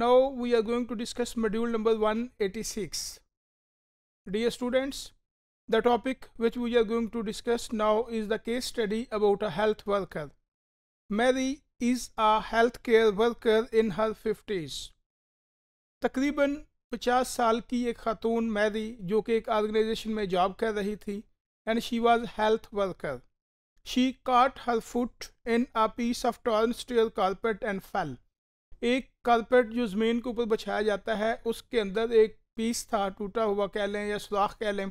Now we are going to discuss module number 186. Dear students, the topic which we are going to discuss now is the case study about a health worker. Mary is a healthcare worker in her 50s. तकरीबन 50 साल की एक खातून Mary जो कि एक organisation में job कर रही थी and she was health worker she cut her foot in a piece of torn stair carpet and fell एक कारपेट जो ज़मीन के ऊपर बछाया जाता है उसके अंदर एक पीस था टूटा हुआ कह लें या सुराख कह लें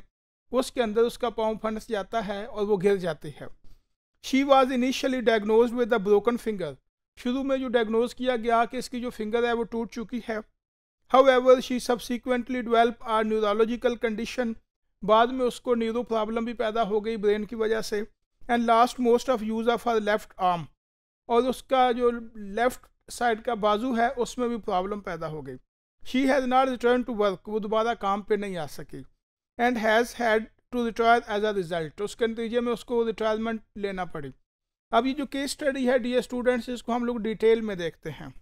उसके अंदर उसका पाँव फंस जाता है और वो गिर जाती है she was initially diagnosed with a broken finger शुरू में जो डायग्नोज किया गया कि इसकी जो फिंगर है वो टूट चुकी है however she subsequently developed a neurological condition बाद में उसको न्यूरो प्रॉब्लम भी पैदा हो गई ब्रेन की वजह से and lost most of use of her left arm और उसका जो लेफ़्ट साइड का बाजू है उसमें भी प्रॉब्लम पैदा हो गई she has not return to work वो दोबारा काम पर नहीं आ सकी and has had to retire as a result उसके नतीजे में उसको रिटायरमेंट लेना पड़ी अब ये जो केस स्टडी है डी स्टूडेंट्स इसको हम लोग डिटेल में देखते हैं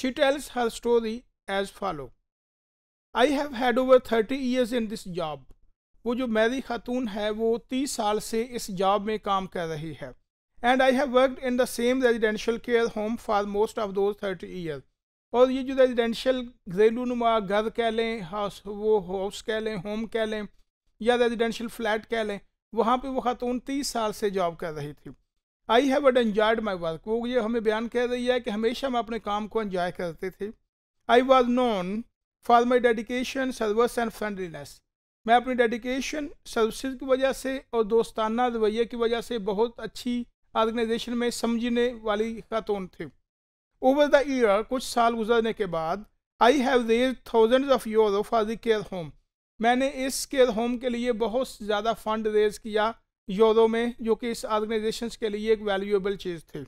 she tells her story as follow I have had over thirty years in this job वो जो मैरी खातून है वो तीस साल से इस जॉब में काम कर रही है and I have worked in the same residential care home for most of those thirty year और ये जो रेजिडेंशियल घरेलू नुमा घर कह लें हाउस वो हाउस कह लें होम कह लें या रेजिडेंशियल फ्लैट कह लें वहाँ पर वो खातून तीस साल से जॉब कर रही थी I have had enjoyed my work वो ये हमें बयान कह रही है कि हमेशा मैं अपने काम को इन्जॉय करते थे I was known for my dedication service and friendliness मैं अपनी डेडिकेशन सर्विस की वजह से और दोस्ताना रवैये की वजह से बहुत अच्छी ऑर्गेनाइजेशन में समझने वाली खातून थी ओवर द ईयर कुछ साल गुजरने के बाद I have raised thousand of euro for the care home मैंने इस केयर होम के लिए बहुत ज़्यादा फंड रेज किया यूरो में जो कि इस ऑर्गेनाइजेशन के लिए एक वैल्यूएबल चीज़ थी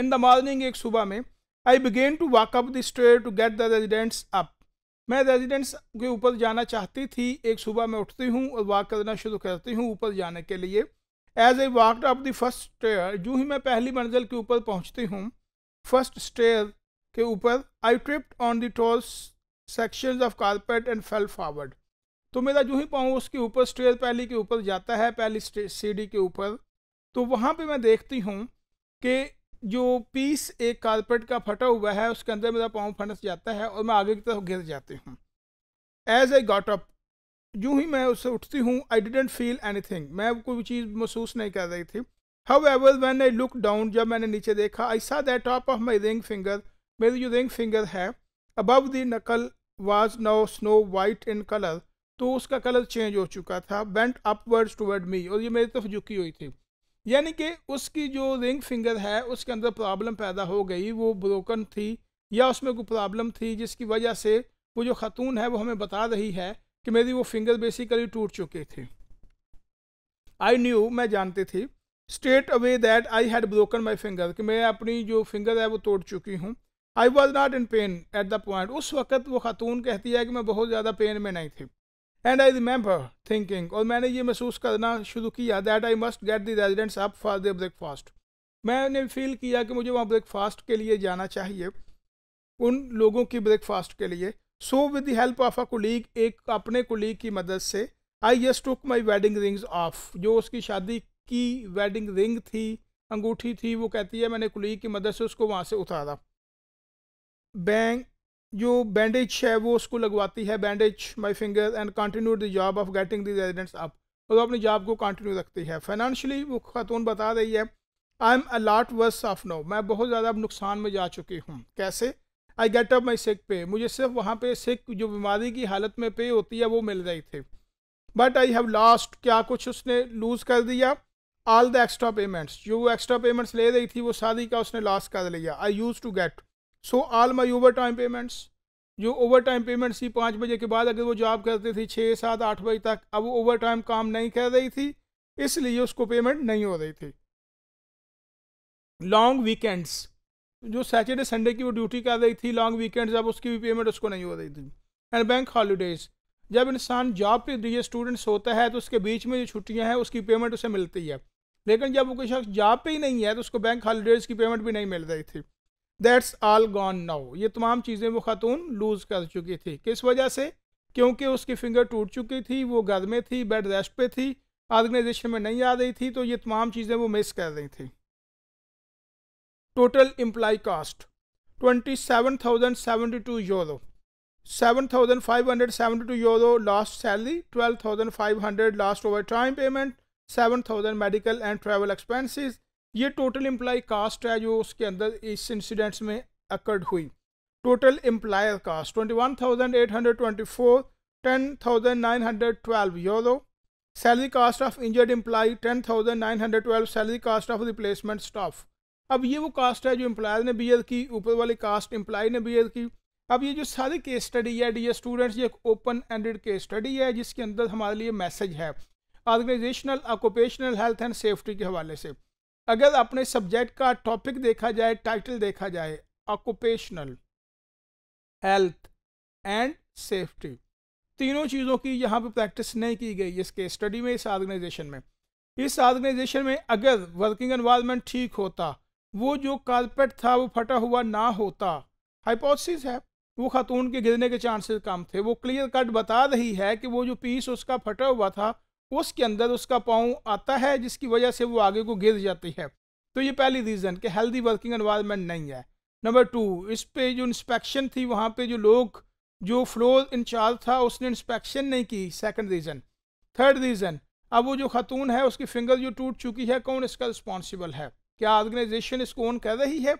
इन द मॉर्निंग एक सुबह में I began to walk up the stairs to get the residents up मैं रेजिडेंट्स के ऊपर जाना चाहती थी एक सुबह मैं उठती हूँ और वॉक करना शुरू करती हूँ ऊपर जाने के लिए as I walked of the first stair जो ही मैं पहली मंजिल के ऊपर पहुँचती हूँ फर्स्ट स्टेयर के ऊपर I tripped on the torn section of carpet and fell forward तो मेरा जो ही पाँव उसके ऊपर स्टेयर पहली के ऊपर जाता है पहली सीढ़ी के ऊपर तो वहाँ पे मैं देखती हूँ कि जो पीस एक कारपेट का फटा हुआ है उसके अंदर मेरा पाँव फंस जाता है और मैं आगे की तरफ गिर जाती हूँ एज आई गॉट अप जूँ ही मैं उससे उठती हूँ I didn't feel anything मैं कोई चीज़ महसूस नहीं कर रही थी however when I look down जब मैंने नीचे देखा I saw that top of my ring finger मेरी जो रिंग फिंगर है above the knuckle was now snow white in colour तो उसका कलर चेंज हो चुका था बेंट अपवर्ड्स टूवर्ड मी और ये मेरी तरफ झुकी हुई थी यानी कि उसकी जो रिंग फिंगर है उसके अंदर प्रॉब्लम पैदा हो गई वो ब्रोकन थी या उसमें कोई प्रॉब्लम थी जिसकी वजह से वो जो खतून है वो हमें बता रही है कि मेरी वो फिंगर बेसिकली टूट चुके थे आई न्यू मैं जानती थी straight away that I had broken my finger कि मैं अपनी जो फिंगर है वो तोड़ चुकी हूँ I was not in pain at the point उस वक्त वो खातून कहती है कि मैं बहुत ज़्यादा पेन में नहीं थी एंड आई रिमेंबर थिंकिंग और मैंने ये महसूस करना शुरू किया that I must get the residents up for the breakfast मैंने फील किया कि मुझे वहाँ ब्रेकफास्ट के लिए जाना चाहिए उन लोगों की ब्रेकफास्ट के लिए so with help of a colleague एक अपने कुलीग की मदद से I just took my wedding rings off जो उसकी शादी की वेडिंग रिंग थी अंगूठी थी वो कहती है मैंने कुलीग की मदद से उसको वहाँ से उतारा बैंग जो बैंडेज है वो उसको लगवाती है bandage my finger and continue the job of getting the residents up और वो अपनी जॉब को कंटिन्यू रखती है फाइनेंशली वो खातून बता रही है I am a lot worse of now मैं बहुत ज़्यादा अब नुकसान में जा चुकी हूँ कैसे आई गेट अप माई सिक पे मुझे सिर्फ वहाँ पे सिक जो बीमारी की हालत में पे होती है वो मिल रही थी बट आई हैव लास्ट क्या कुछ उसने लूज़ कर दिया ऑल द एक्स्ट्रा पेमेंट्स जो वो एक्स्ट्रा पेमेंट्स ले रही थी वो सारी का उसने लॉस कर लिया I used to get so all my overtime payments जो ओवर टाइम पेमेंट्स थी पाँच बजे के बाद अगर वो जॉब करती थी छः सात आठ बजे तक अब वो ओवर टाइम काम नहीं कर रही थी इसलिए उसको पेमेंट नहीं हो रही थी लॉन्ग वीकेंड्स जो सैटरडे संडे की वो ड्यूटी कर रही थी लॉन्ग वीकेंड जब उसकी भी पेमेंट उसको नहीं हो रही थी एंड बैंक हॉलीडेज जब इंसान जॉब पे दिए स्टूडेंट्स होता है तो उसके बीच में जो छुट्टियां हैं उसकी पेमेंट उसे मिलती है लेकिन जब वो कोई शख्स जॉब पे ही नहीं है तो उसको बैंक हॉलीडेज की पेमेंट भी नहीं मिल रही थी दैट्स ऑल गॉन नाउ ये तमाम चीज़ें वो खातून लूज़ कर चुकी थी किस वजह से क्योंकि उसकी फिंगर टूट चुकी थी वो घर में थी बेड रेस्ट पे थी ऑर्गेनाइजेशन में नहीं आ रही थी तो ये तमाम चीज़ें वो मिस कर रही थी total employee cost twenty seven thousand seventy two euro seven thousand five hundred seventy two euro last salary twelve thousand five hundred last overtime payment seven thousand medical and travel expenses ये total employee cost है जो उसके अंदर इस incidents में occurred हुई total employer cost twenty one thousand eight hundred twenty four ten thousand nine hundred twelve euro salary cost of injured imply ten thousand nine hundred twelve salary cost of replacement staff अब ये वो cast है जो employees ने B की ऊपर वाली cast employ ने बी की अब ये जो सारी केस स्टडी है डी स्टूडेंट्स ये एक ओपन एंडेड केस स्टडी है जिसके अंदर हमारे लिए मैसेज है organisational occupational health and safety के हवाले से अगर अपने सब्जेक्ट का टॉपिक देखा जाए टाइटल देखा जाए ऑक्यूपेशनल हेल्थ एंड सेफ्टी तीनों चीज़ों की यहाँ पे प्रैक्टिस नहीं की गई इस केस स्टडी में इस ऑर्गेनाइजेशन में इस ऑर्गेनाइजेशन में अगर वर्किंग एनवायरनमेंट ठीक होता वो जो कारपेट था वो फटा हुआ ना होता हाइपोसिस है वो खातून के गिरने के चांसेस कम थे वो क्लियर कट बता रही है कि वो जो पीस उसका फटा हुआ था उसके अंदर उसका पाँव आता है जिसकी वजह से वो आगे को गिर जाती है तो ये पहली रीज़न कि हेल्दी वर्किंग एनवायरनमेंट नहीं है नंबर टू इस पे जो इंस्पेक्शन थी वहाँ पे जो लोग जो फ्लोर इंचार्ज था उसने इंस्पेक्शन नहीं की सेकंड रीज़न थर्ड रीज़न अब वो जो खातून है उसकी फिंगर जो टूट चुकी है कौन इसका रिस्पॉन्सिबल है क्या ऑर्गेनाइजेशन इसको ओन कर रही है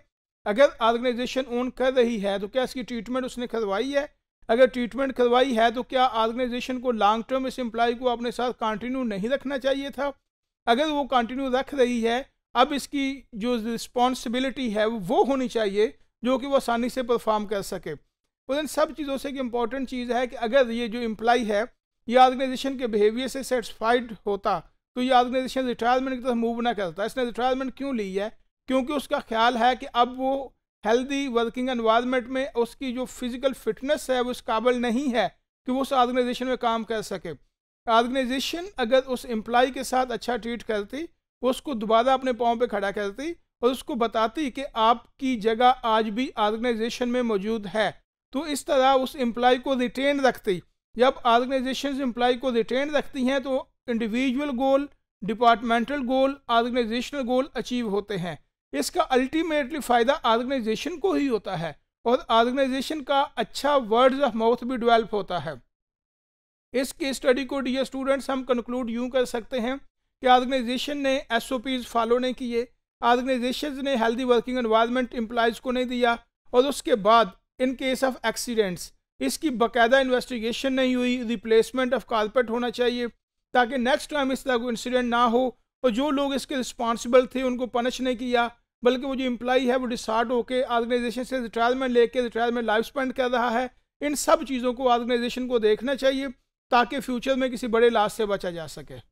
अगर ऑर्गेनाइजेशन ओन कर रही है तो क्या इसकी ट्रीटमेंट उसने करवाई है अगर ट्रीटमेंट करवाई है तो क्या ऑर्गेनाइजेशन को लॉन्ग टर्म इस एम्प्लाई को अपने साथ कंटिन्यू नहीं रखना चाहिए था अगर वो कंटिन्यू रख रही है अब इसकी जो रिस्पॉन्सिबिलिटी है वो होनी चाहिए जो कि वो आसानी से परफॉर्म कर सके और तो इन सब चीज़ों से एक इम्पॉर्टेंट चीज़ है कि अगर ये जो एम्प्लाई है ये ऑर्गेनाइजेशन के बिहेवियर से होता तो ये ऑर्गेनाइजेशन रिटायरमेंट की तरफ मूव ना करता इसने रिटायरमेंट क्यों ली है क्योंकि उसका ख्याल है कि अब वो हेल्दी वर्किंग एनवायरनमेंट में उसकी जो फिज़िकल फिटनेस है वो इस काबिल नहीं है कि वो उस ऑर्गेनाइजेशन में काम कर सके ऑर्गेनाइजेशन अगर उस एम्प्लॉय के साथ अच्छा ट्रीट करती उसको दोबारा अपने पाँव पे खड़ा करती और उसको बताती कि आपकी जगह आज भी ऑर्गेनाइजेशन में मौजूद है तो इस तरह उस एम्प्लॉय को रिटेन रखती जब ऑर्गेनाइजेशन एम्प्लॉय को रिटेन रखती हैं तो individual goal departmental goal organisational goal achieve होते हैं इसका अल्टीमेटली फ़ायदा ऑर्गेनाइजेशन को ही होता है और ऑर्गेनाइजेशन का अच्छा वर्ड्स ऑफ माउथ भी डेवलप होता है इस केस स्टडी को डी स्टूडेंट्स हम कंक्लूड यूँ कर सकते हैं कि ऑर्गेनाइजेशन ने एस ओ पीज़ फॉलो नहीं किए ऑर्गेनाइजेशन ने हेल्दी वर्किंग एनवायरनमेंट एम्प्लाइज को नहीं दिया और उसके बाद इन केस ऑफ एक्सीडेंट्स इसकी बाकायदा इन्वेस्टिगेशन नहीं हुई रिप्लेसमेंट ऑफ कारपेट होना चाहिए ताकि नेक्स्ट टाइम इस तरह कोई इंसिडेंट ना हो और जो लोग इसके रिस्पॉन्सिबल थे उनको पनिश नहीं किया बल्कि वो जो इम्प्लाई है वो डिसार्ड होकर ऑर्गेनाइजेशन से रिटायरमेंट लेके रिटायरमेंट लाइफ स्पेंड कर रहा है इन सब चीज़ों को ऑर्गेनाइजेशन को देखना चाहिए ताकि फ्यूचर में किसी बड़े लाश से बचा जा सके